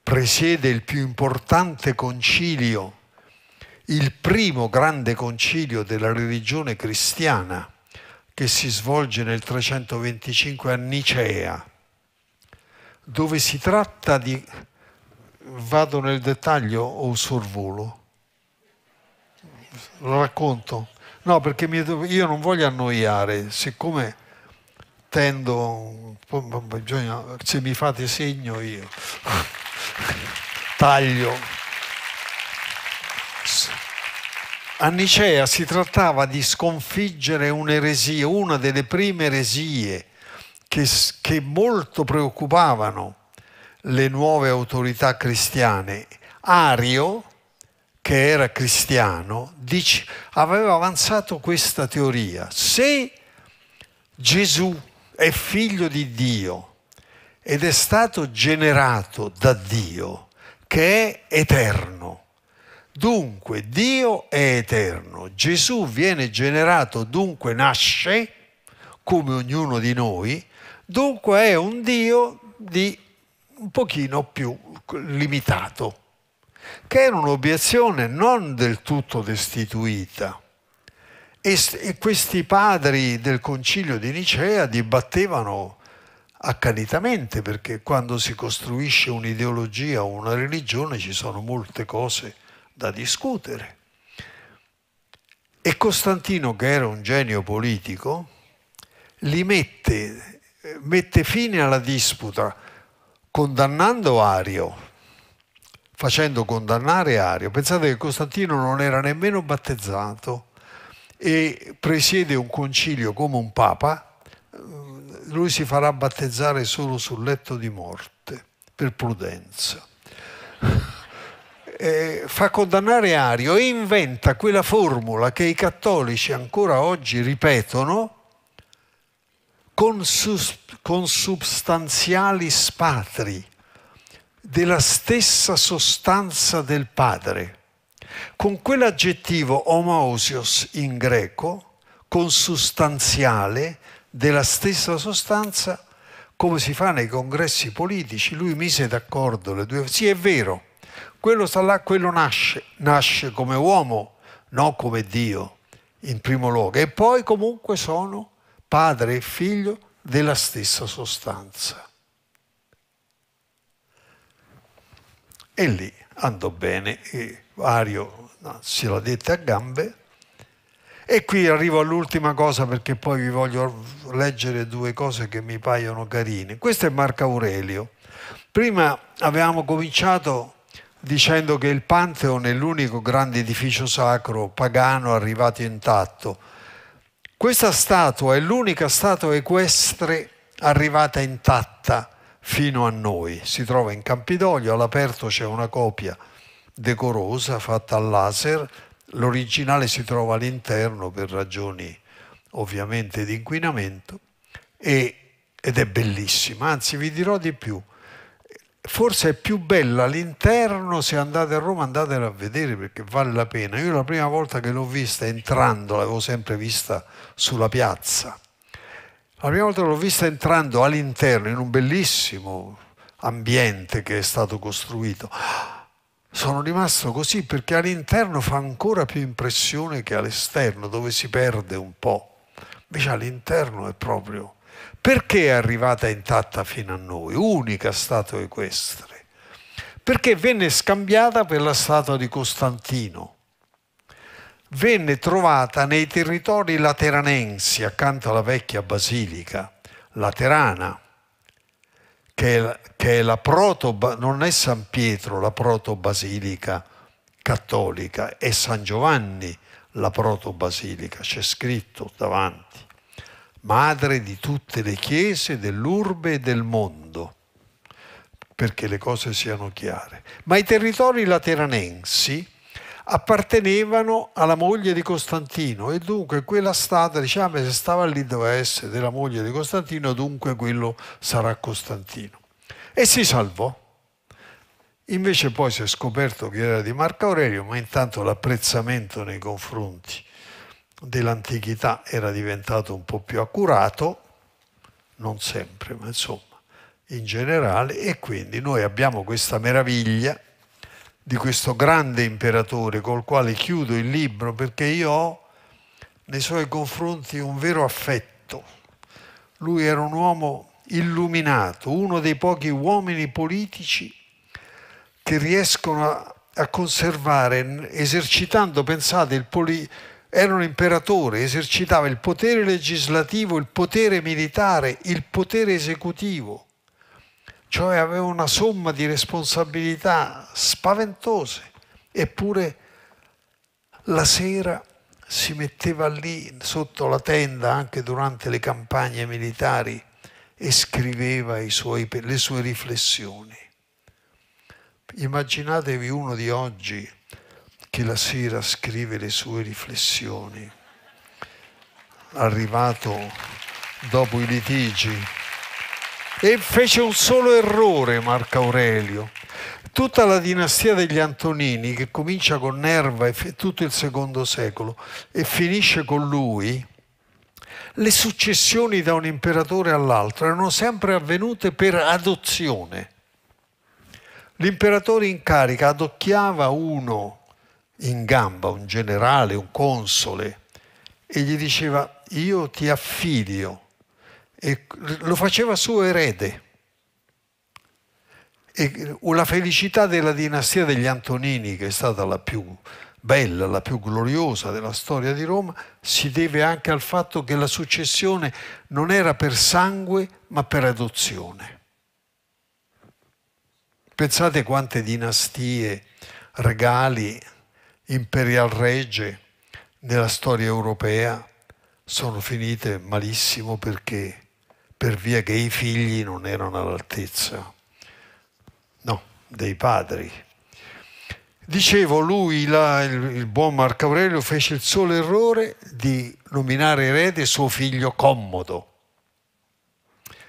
presiede il più importante concilio, il primo grande concilio della religione cristiana che si svolge nel 325 a Nicea, dove si tratta di... vado nel dettaglio o sorvolo? Lo racconto? No, perché mi, io non voglio annoiare, siccome tendo, bisogna, se mi fate segno io *laughs* taglio. A Nicea si trattava di sconfiggere un'eresia, una delle prime eresie che, che molto preoccupavano le nuove autorità cristiane. Ario, che era cristiano, dice, aveva avanzato questa teoria. Se Gesù è figlio di Dio ed è stato generato da Dio, che è eterno, dunque Dio è eterno, Gesù viene generato, dunque nasce, come ognuno di noi, dunque è un Dio di un pochino più limitato che era un'obiezione non del tutto destituita. E, questi padri del concilio di Nicea dibattevano accanitamente, perché quando si costruisce un'ideologia o una religione ci sono molte cose da discutere. E Costantino, che era un genio politico, li mette, mette fine alla disputa condannando Ario, facendo condannare Ario. Pensate che Costantino non era nemmeno battezzato e presiede un concilio come un papa, eh, lui si farà battezzare solo sul letto di morte, per prudenza. E eh, fa condannare Ario e inventa quella formula che i cattolici ancora oggi ripetono, con, consubstanzialis spatri della stessa sostanza del Padre. Con quell'aggettivo omaosios in greco, consustanziale, della stessa sostanza, come si fa nei congressi politici, lui mise d'accordo le due... Sì, è vero, quello sta là, quello nasce, nasce come uomo, non come Dio, in primo luogo, e poi comunque sono padre e figlio della stessa sostanza. E lì andò bene, e Ario se la dette a gambe. E qui arrivo all'ultima cosa perché poi vi voglio leggere due cose che mi paiono carine. Questo è Marco Aurelio. Prima avevamo cominciato dicendo che il Pantheon è l'unico grande edificio sacro pagano arrivato intatto. Questa statua è l'unica statua equestre arrivata intatta fino a noi. Si trova in Campidoglio, all'aperto c'è una copia decorosa fatta al laser, l'originale si trova all'interno per ragioni ovviamente di inquinamento e, ed è bellissima, anzi vi dirò di più, forse è più bella all'interno, se andate a Roma andatela a vedere perché vale la pena. Io la prima volta che l'ho vista entrando l'avevo sempre vista sulla piazza la prima volta l'ho vista entrando all'interno in un bellissimo ambiente che è stato costruito. Sono rimasto così perché all'interno fa ancora più impressione che all'esterno, dove si perde un po'. Invece all'interno è proprio... Perché è arrivata intatta fino a noi, unica statua equestre? Perché venne scambiata per la statua di Costantino venne trovata nei territori lateranensi, accanto alla vecchia basilica laterana, che è, la, che è la proto, non è San Pietro la protobasilica cattolica, è San Giovanni la protobasilica, c'è scritto davanti, madre di tutte le chiese dell'urbe e del mondo, perché le cose siano chiare. Ma i territori lateranensi, appartenevano alla moglie di Costantino e dunque quella statua, diciamo, se stava lì doveva essere della moglie di Costantino, dunque quello sarà Costantino. E si salvò. Invece poi si è scoperto che era di Marco Aurelio, ma intanto l'apprezzamento nei confronti dell'antichità era diventato un po' più accurato, non sempre, ma insomma, in generale, e quindi noi abbiamo questa meraviglia di questo grande imperatore col quale chiudo il libro perché io ho nei suoi confronti un vero affetto. Lui era un uomo illuminato, uno dei pochi uomini politici che riescono a, a conservare, esercitando, pensate, il poli- era un imperatore, esercitava il potere legislativo, il potere militare, il potere esecutivo cioè aveva una somma di responsabilità spaventose, eppure la sera si metteva lì sotto la tenda anche durante le campagne militari e scriveva suoi, le sue riflessioni. Immaginatevi uno di oggi che la sera scrive le sue riflessioni, arrivato dopo i litigi e fece un solo errore Marco Aurelio. Tutta la dinastia degli Antonini, che comincia con Nerva e tutto il secondo secolo e finisce con lui, le successioni da un imperatore all'altro erano sempre avvenute per adozione. L'imperatore in carica adocchiava uno in gamba, un generale, un console, e gli diceva io ti affidio e lo faceva suo erede. E la felicità della dinastia degli Antonini, che è stata la più bella, la più gloriosa della storia di Roma, si deve anche al fatto che la successione non era per sangue, ma per adozione. Pensate quante dinastie, regali, imperial regge nella storia europea sono finite malissimo perché per via che i figli non erano all'altezza, no, dei padri. Dicevo, lui, la, il, il, buon Marco Aurelio, fece il solo errore di nominare erede suo figlio Commodo,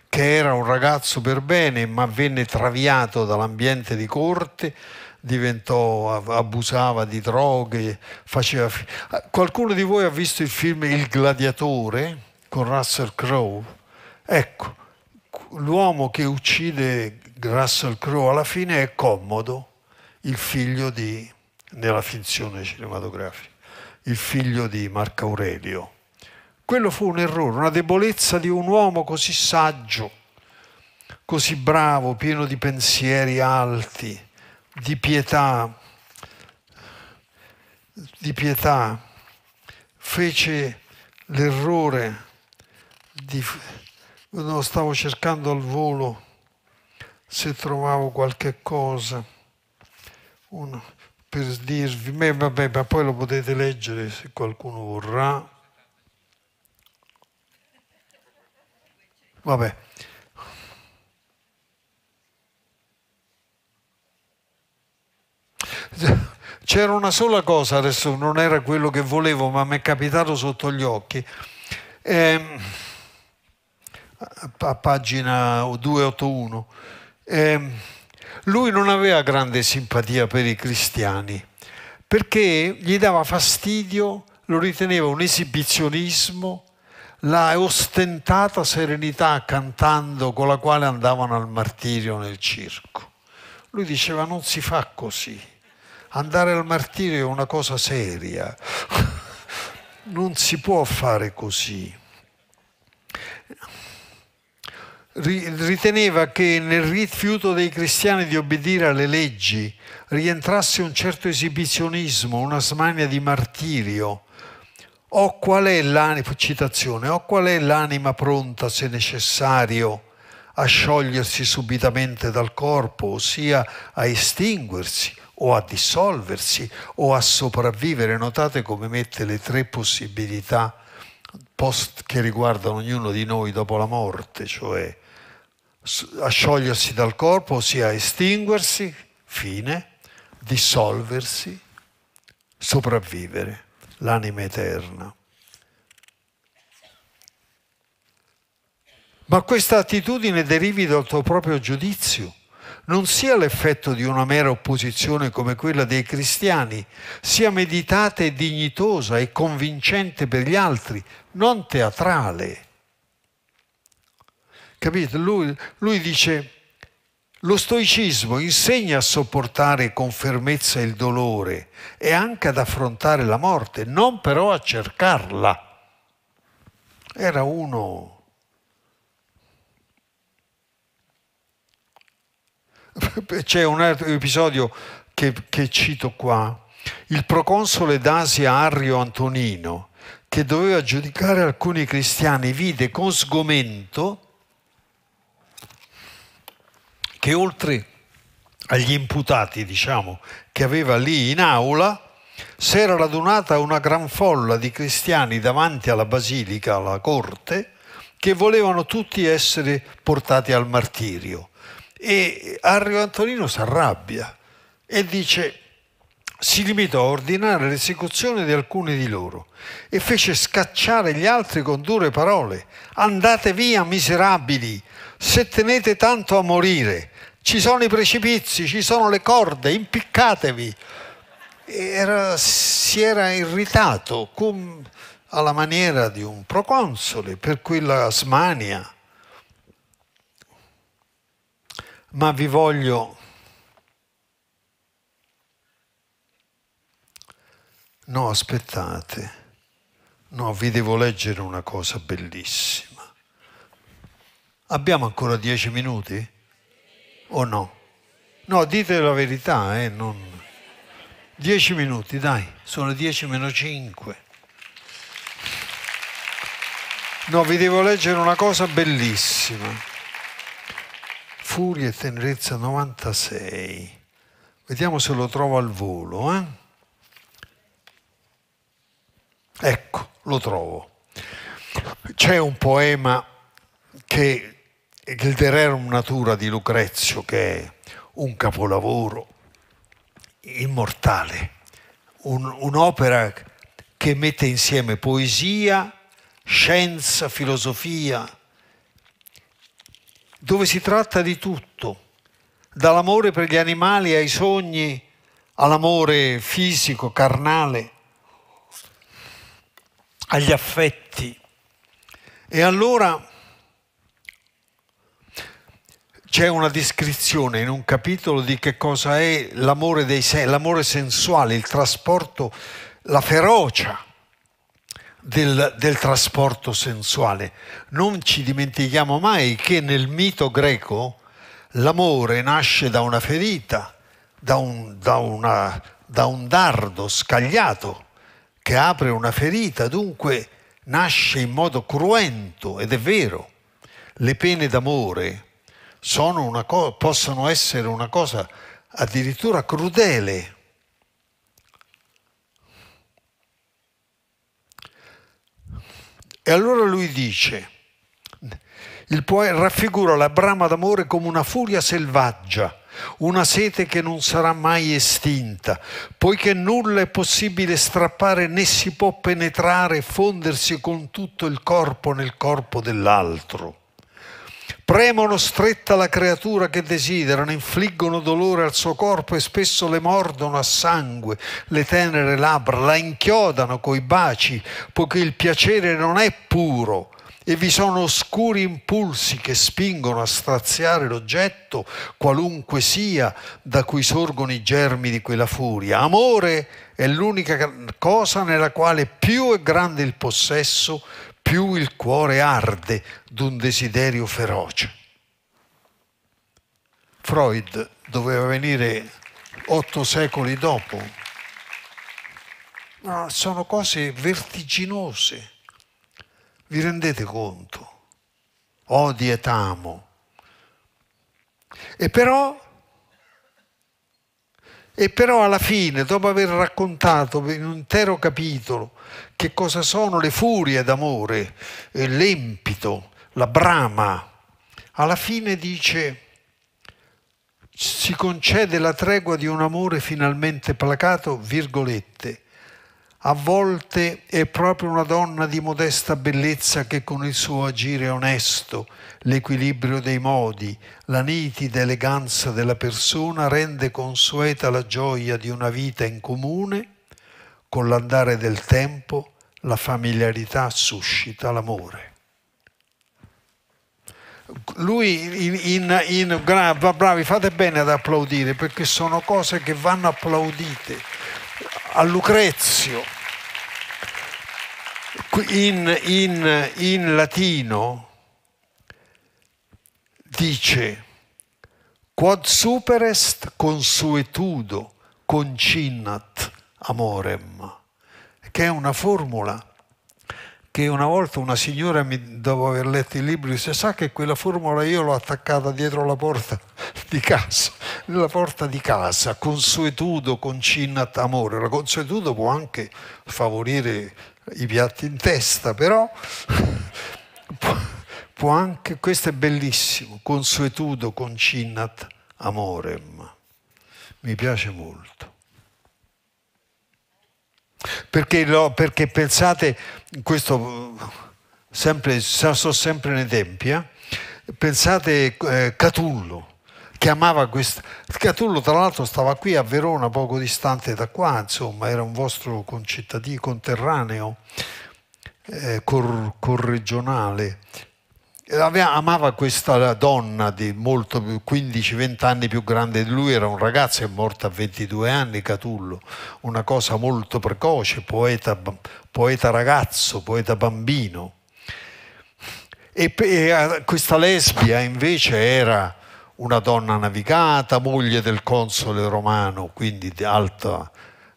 che era un ragazzo per bene, ma venne traviato dall'ambiente di corte, diventò, abusava di droghe, faceva... Qualcuno di voi ha visto il film Il Gladiatore con Russell Crowe? Ecco, l'uomo che uccide Russell Crowe alla fine è Commodo, il figlio di, nella finzione cinematografica, il figlio di Marco Aurelio. Quello fu un errore, una debolezza di un uomo così saggio, così bravo, pieno di pensieri alti, di pietà, di pietà, fece l'errore di No, stavo cercando al volo se trovavo qualche cosa Uno, per dirvi, ma, vabbè, ma poi lo potete leggere se qualcuno vorrà. Vabbè. C'era una sola cosa, adesso non era quello che volevo, ma mi è capitato sotto gli occhi. Eh, a, pagina 281. Eh, lui non aveva grande simpatia per i cristiani perché gli dava fastidio, lo riteneva un esibizionismo, la ostentata serenità cantando con la quale andavano al martirio nel circo. Lui diceva non si fa così, andare al martirio è una cosa seria, *laughs* non si può fare così riteneva che nel rifiuto dei cristiani di obbedire alle leggi rientrasse un certo esibizionismo, una smania di martirio. O oh, qual è l'anima, citazione, o oh, qual è l'anima pronta, se necessario, a sciogliersi subitamente dal corpo, ossia a estinguersi o a dissolversi o a sopravvivere. Notate come mette le tre possibilità post che riguardano ognuno di noi dopo la morte, cioè a sciogliersi dal corpo, ossia estinguersi, fine, dissolversi, sopravvivere, l'anima eterna. Ma questa attitudine derivi dal tuo proprio giudizio, non sia l'effetto di una mera opposizione come quella dei cristiani, sia meditata e dignitosa e convincente per gli altri, non teatrale. Capite? Lui, lui dice, lo stoicismo insegna a sopportare con fermezza il dolore e anche ad affrontare la morte, non però a cercarla. Era uno... *laughs* C'è un altro episodio che, che cito qua, il proconsole d'Asia Arrio Antonino, che doveva giudicare alcuni cristiani, vide con sgomento che oltre agli imputati, diciamo, che aveva lì in aula, si era radunata una gran folla di cristiani davanti alla basilica, alla corte, che volevano tutti essere portati al martirio. E Arrio Antonino arrabbia e dice si limitò a ordinare l'esecuzione di alcuni di loro e fece scacciare gli altri con dure parole andate via miserabili se tenete tanto a morire ci sono i precipizi, ci sono le corde, impiccatevi. Era, si era irritato com, alla maniera di un proconsole, per cui la smania. Ma vi voglio No, aspettate. No, vi devo leggere una cosa bellissima. Abbiamo ancora dieci minuti? o no? No, dite la verità, eh, non... Dieci minuti, dai, sono dieci meno cinque. No, vi devo leggere una cosa bellissima. Furia e tenerezza 96. Vediamo se lo trovo al volo. Eh? Ecco, lo trovo. C'è un poema che il Dererum Natura di Lucrezio, che è un capolavoro immortale, un, un'opera che mette insieme poesia, scienza, filosofia, dove si tratta di tutto, dall'amore per gli animali ai sogni, all'amore fisico, carnale, agli affetti. E allora c'è una descrizione in un capitolo di che cosa è l'amore, dei sen- l'amore sensuale, il trasporto, la ferocia del, del trasporto sensuale. Non ci dimentichiamo mai che nel mito greco l'amore nasce da una ferita, da un, da una, da un dardo scagliato che apre una ferita, dunque nasce in modo cruento ed è vero. Le pene d'amore co- possono essere una cosa addirittura crudele. E allora lui dice, il poema raffigura la brama d'amore come una furia selvaggia, una sete che non sarà mai estinta, poiché nulla è possibile strappare né si può penetrare e fondersi con tutto il corpo nel corpo dell'altro premono stretta la creatura che desiderano, infliggono dolore al suo corpo e spesso le mordono a sangue le tenere labbra, la inchiodano coi baci, poiché il piacere non è puro e vi sono oscuri impulsi che spingono a straziare l'oggetto, qualunque sia, da cui sorgono i germi di quella furia. Amore è l'unica cosa nella quale più è grande il possesso, più il cuore arde d'un desiderio feroce. Freud doveva venire otto secoli dopo. No, sono cose vertiginose. Vi rendete conto? Odi et amo. E però, e però alla fine, dopo aver raccontato in un intero capitolo che cosa sono le furie d'amore, eh, l'empito, la brama. Alla fine dice, si concede la tregua di un amore finalmente placato, virgolette. A volte è proprio una donna di modesta bellezza che con il suo agire onesto, l'equilibrio dei modi, la nitida eleganza della persona rende consueta la gioia di una vita in comune con l'andare del tempo la familiarità suscita l'amore. Lui in, in, in bravi, fate bene ad applaudire perché sono cose che vanno applaudite. A Lucrezio, in, in, in latino, dice quod superest consuetudo concinnat amorem, che è una formula che una volta una signora, mi, dopo aver letto i libri, disse sa che quella formula io l'ho attaccata dietro la porta di casa, nella porta di casa, consuetudo concinnat amore. La consuetudo può anche favorire i piatti in testa, però *laughs* può, può anche, questo è bellissimo, consuetudo concinnat amorem. Mi piace molto. Perché, lo, perché pensate, questo sempre, sono sempre nei tempi, eh? pensate eh, Catullo, che amava questo. Catullo, tra l'altro, stava qui a Verona, poco distante da qua, insomma, era un vostro concittadino conterraneo, eh, cor, amava questa donna di molto 15-20 anni più grande di lui, era un ragazzo, è morto a 22 anni, Catullo, una cosa molto precoce, poeta, poeta ragazzo, poeta bambino. E, e eh, questa lesbia invece era una donna navigata, moglie del console romano, quindi di alta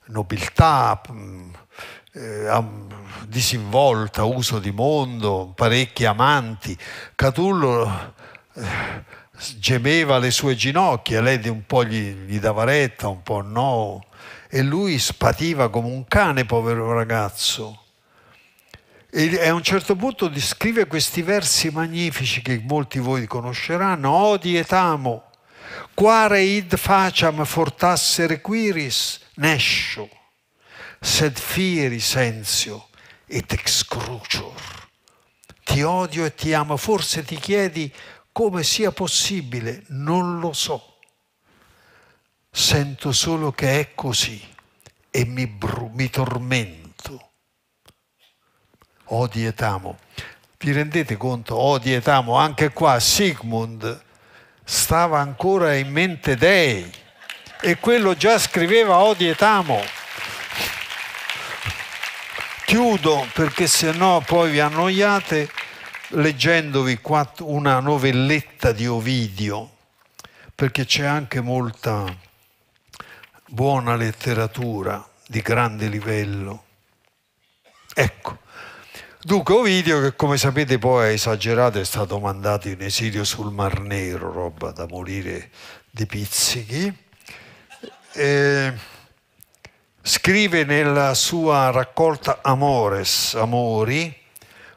nobiltà, mm, eh, disinvolta, uso di mondo, parecchi amanti. Catullo eh, gemeva le sue ginocchia, lei un po' gli, gli dava retta, un po' no, e lui spativa come un cane, povero ragazzo. E a un certo punto descrive questi versi magnifici che molti voi conosceranno, odi et amo, quare id faciam fortassere requiris, nescio, sed fieri sensio, et excrucior. Ti odio e ti amo. Forse ti chiedi come sia possibile, non lo so. Sento solo che è così e mi, bru- mi tormento. Odi e amo. Vi rendete conto? Odi e amo. Anche qua Sigmund stava ancora in mente dei e quello già scriveva odi e amo. Chiudo perché se no poi vi annoiate leggendovi una novelletta di Ovidio, perché c'è anche molta buona letteratura di grande livello. Ecco, Dunque Ovidio che come sapete poi è esagerato è stato mandato in esilio sul Mar Nero, roba da morire di pizzichi. E Scrive nella sua raccolta Amores, Amori,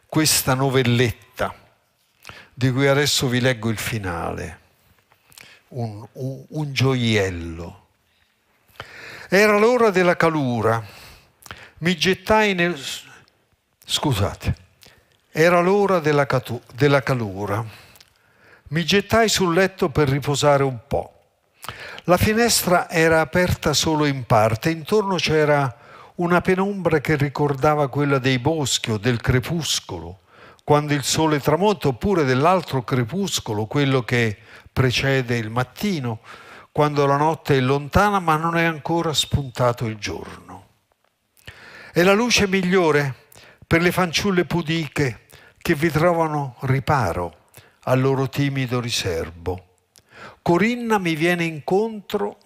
questa novelletta di cui adesso vi leggo il finale, un, un, un gioiello. Era l'ora della calura, mi gettai nel... scusate, era l'ora della, catu... della calura, mi gettai sul letto per riposare un po'. La finestra era aperta solo in parte, intorno c'era una penombra che ricordava quella dei boschi o del crepuscolo, quando il sole tramonta, oppure dell'altro crepuscolo, quello che precede il mattino, quando la notte è lontana ma non è ancora spuntato il giorno. È la luce migliore per le fanciulle pudiche che vi trovano riparo al loro timido riserbo Corinna mi viene incontro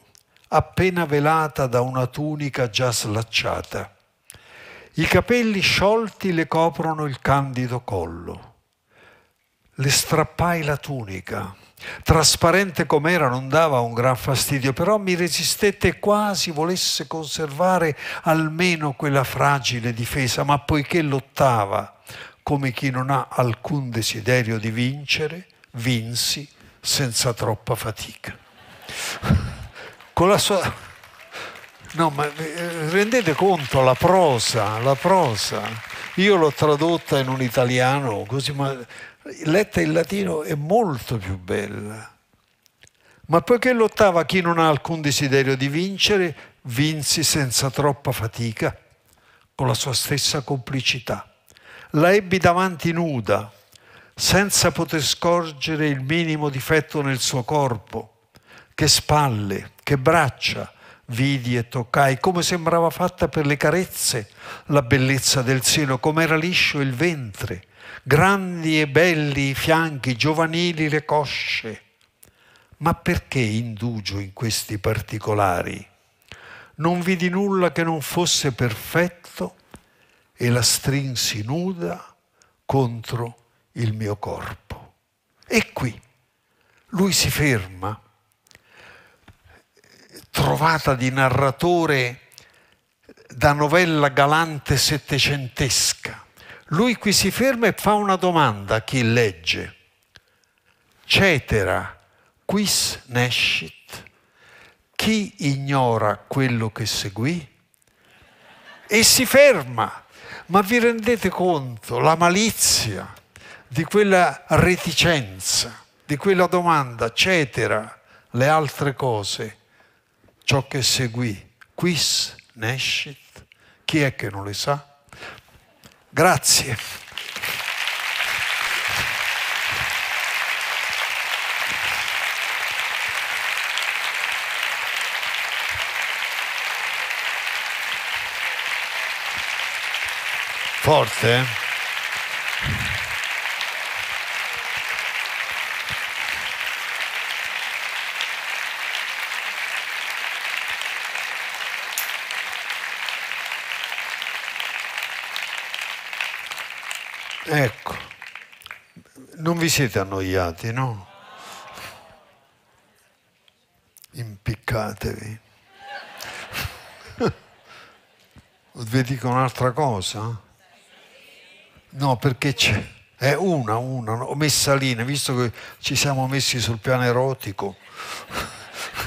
appena velata da una tunica già slacciata. I capelli sciolti le coprono il candido collo. Le strappai la tunica. Trasparente com'era non dava un gran fastidio, però mi resistette quasi volesse conservare almeno quella fragile difesa, ma poiché lottava come chi non ha alcun desiderio di vincere, vinsi senza troppa fatica. Con la sua... No, ma eh, rendete conto la prosa, la prosa. Io l'ho tradotta in un italiano così, ma letta in latino è molto più bella. Ma poiché lottava chi non ha alcun desiderio di vincere, vinsi senza troppa fatica, con la sua stessa complicità. La ebbi davanti nuda, senza poter scorgere il minimo difetto nel suo corpo. Che spalle, che braccia, vidi e toccai, come sembrava fatta per le carezze, la bellezza del seno, come era liscio il ventre, grandi e belli i fianchi, giovanili le cosce. Ma perché indugio in questi particolari? Non vidi nulla che non fosse perfetto e la strinsi nuda contro il mio corpo. E qui lui si ferma, trovata di narratore da novella galante settecentesca. Lui qui si ferma e fa una domanda a chi legge. Cetera, quis nescit? Chi ignora quello che seguì? E si ferma. Ma vi rendete conto la malizia, di quella reticenza, di quella domanda, cetera, le altre cose, ciò che seguì, quis nescit, chi è che non le sa? Grazie. Forte? Eh? vi siete annoiati, no? Impiccatevi. *laughs* vi dico un'altra cosa? No, perché c'è. È una, una, ho messa lì, visto che ci siamo messi sul piano erotico.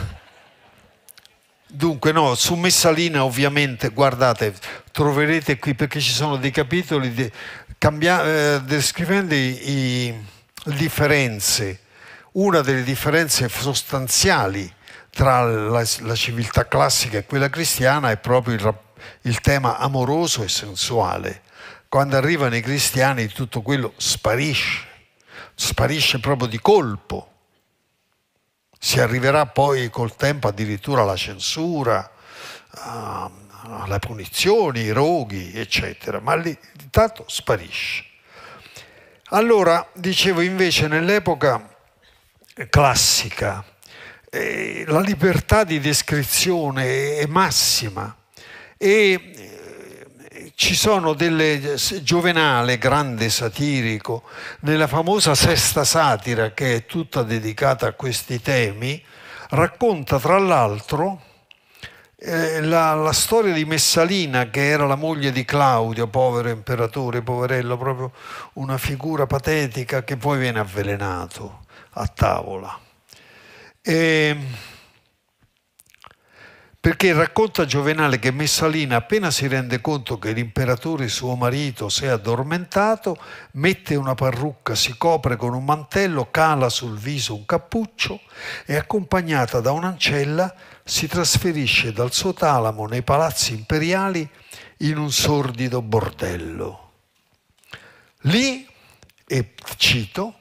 *laughs* Dunque, no, su Messalina ovviamente, guardate, troverete qui perché ci sono dei capitoli de, cambia, eh, descrivendo i, i differenze, una delle differenze sostanziali tra la, la civiltà classica e quella cristiana è proprio il, il tema amoroso e sensuale. Quando arrivano i cristiani tutto quello sparisce, sparisce proprio di colpo. Si arriverà poi col tempo addirittura alla censura, ah, alle punizioni, ai roghi, eccetera, ma lì intanto sparisce. Allora, dicevo invece, nell'epoca classica, eh, la libertà di descrizione è massima e eh, ci sono delle Giovenale, grande satirico, nella famosa Sesta Satira, che è tutta dedicata a questi temi, racconta tra l'altro eh, la, la, storia di Messalina, che era la moglie di Claudio, povero imperatore, poverello, proprio una figura patetica che poi viene avvelenato a tavola. E perché racconta Giovenale che Messalina, appena si rende conto che l'imperatore suo marito si è addormentato, mette una parrucca, si copre con un mantello, cala sul viso un cappuccio e accompagnata da un'ancella si trasferisce dal suo talamo nei palazzi imperiali in un sordido bordello. Lì, e cito,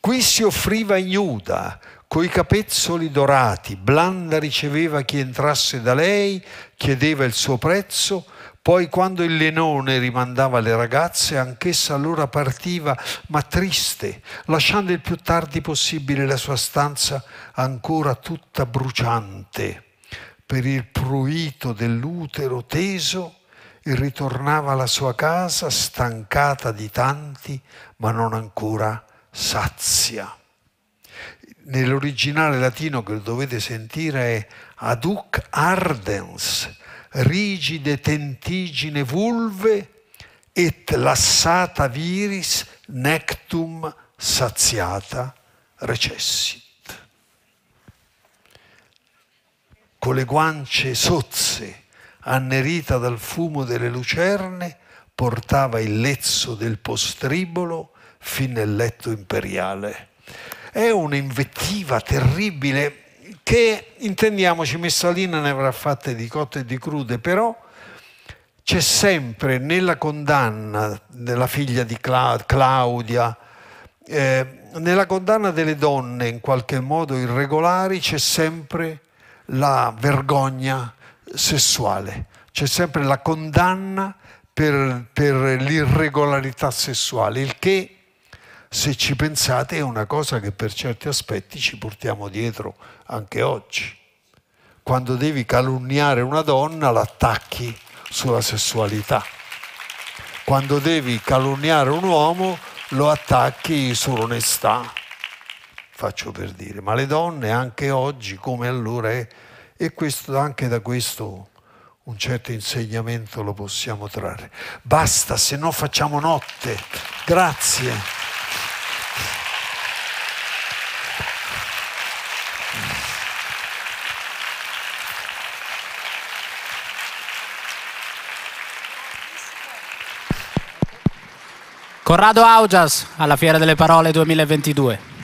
qui si offriva ignuda, coi capezzoli dorati, blanda riceveva chi entrasse da lei, chiedeva il suo prezzo, poi quando il lenone rimandava le ragazze, anch'essa allora partiva, ma triste, lasciando il più tardi possibile la sua stanza ancora tutta bruciante. Per il pruito dell'utero teso, e ritornava alla sua casa stancata di tanti, ma non ancora sazia. Nell'originale latino che dovete sentire è aduc ardens, rigide tentigine vulve et lassata viris nectum saziata recessit. Con le guance sozze, annerita dal fumo delle lucerne, portava il lezzo del postribolo fin nel letto imperiale. È un'invettiva terribile che intendiamoci Messalina ne avrà fatte di cotte e di crude, però c'è sempre nella condanna della figlia di Cla Claudia, eh, nella condanna delle donne in qualche modo irregolari c'è sempre la vergogna sessuale, c'è sempre la condanna per, per l'irregolarità sessuale, il che se ci pensate è una cosa che per certi aspetti ci portiamo dietro anche oggi. Quando devi calunniare una donna l'attacchi sulla sessualità. Quando devi calunniare un uomo lo attacchi sull'onestà. Faccio per dire, ma le donne anche oggi come allora è e questo, anche da questo un certo insegnamento lo possiamo trarre. Basta, se no facciamo notte. Grazie. Corrado Augias alla Fiera delle Parole 2022.